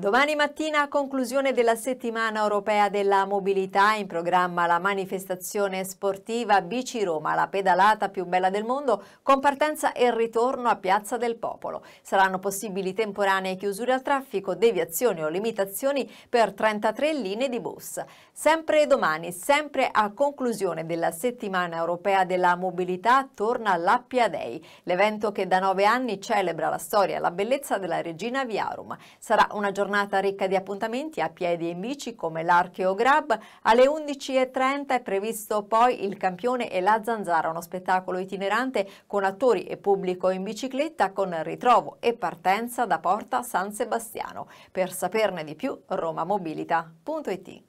Domani mattina, a conclusione della settimana europea della mobilità, in programma la manifestazione sportiva Bici Roma, la pedalata più bella del mondo, con partenza e ritorno a Piazza del Popolo. Saranno possibili temporanee chiusure al traffico, deviazioni o limitazioni per 33 linee di bus. Sempre domani, sempre a conclusione della settimana europea della mobilità, torna l'Appia Day, l'evento che da nove anni celebra la storia e la bellezza della regina Viarum. Sarà una giornata giornata ricca di appuntamenti a piedi e in bici come l'archeo grab. Alle 11.30 è previsto poi il campione e la zanzara, uno spettacolo itinerante con attori e pubblico in bicicletta con ritrovo e partenza da Porta San Sebastiano. Per saperne di più romamobilita.it